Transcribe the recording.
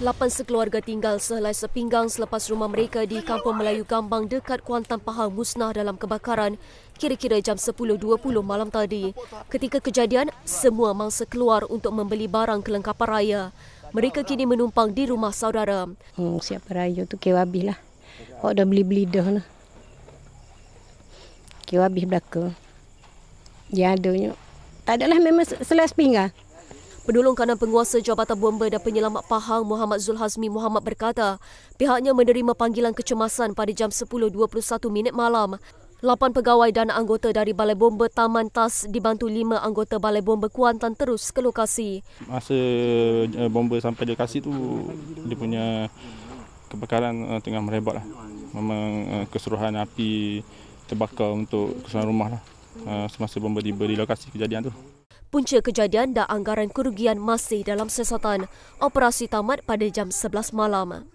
Lapan sekeluarga tinggal sehelai sepinggang selepas rumah mereka di Kampung Melayu Gambang dekat Kuantan Pahang musnah dalam kebakaran kira-kira jam 10.20 malam tadi. Ketika kejadian, semua mangsa keluar untuk membeli barang kelengkapan raya. Mereka kini menumpang di rumah saudara. Hmm, siapa raya tu kira habis lah. Kau dah beli-beli dah lah. Kira habis belakang. Dia adanya. Tak adalah memang selesai pinggang. Penolong Kanan Penguasa Jabatan Bomba dan Penyelamat Pahang Muhammad Zulhazmi Muhammad berkata pihaknya menerima panggilan kecemasan pada jam 10.21 minit malam. Lapan pegawai dan anggota dari Balai Bomba Taman Tas dibantu lima anggota Balai Bomba Kuantan terus ke lokasi. Masa eh, bomba sampai di lokasi tu dia punya kebakaran eh, tengah merebak. Lah. Memang eh, keseluruhan api terbakar untuk keseluruhan rumah lah. semasa bomba tiba di lokasi kejadian tu. Punca kejadian dan anggaran kerugian masih dalam siasatan. Operasi tamat pada jam 11 malam.